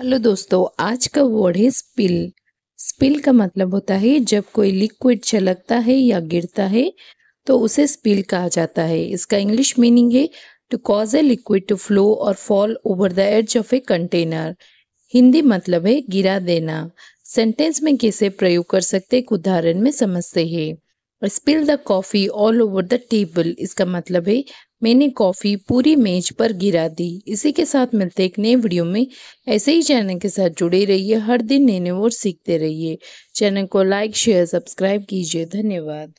hello दोस्तों आज का वर्ड है स्पिल स्पिल का मतलब होता है जब कोई लिक्विड छलकता है या गिरता है तो उसे स्पिल कहा जाता है इसका इंग्लिश मीनिंग है to cause a liquid to flow or fall over the edge of a container Hindi मतलब है गिरा देना सेंटेंस में कैसे प्रयोग कर सकते एक उदाहरण में समझते हैं spill the coffee all over the table इसका मतलब है मैंने कॉफ़ी पूरी मेज पर गिरा दी इसी के साथ मिलते एक नए वीडियो में ऐसे ही चैनल के साथ जुड़े रहिए हर दिन नए नए और सीखते रहिए चैनल को लाइक शेयर सब्सक्राइब कीजिए धन्यवाद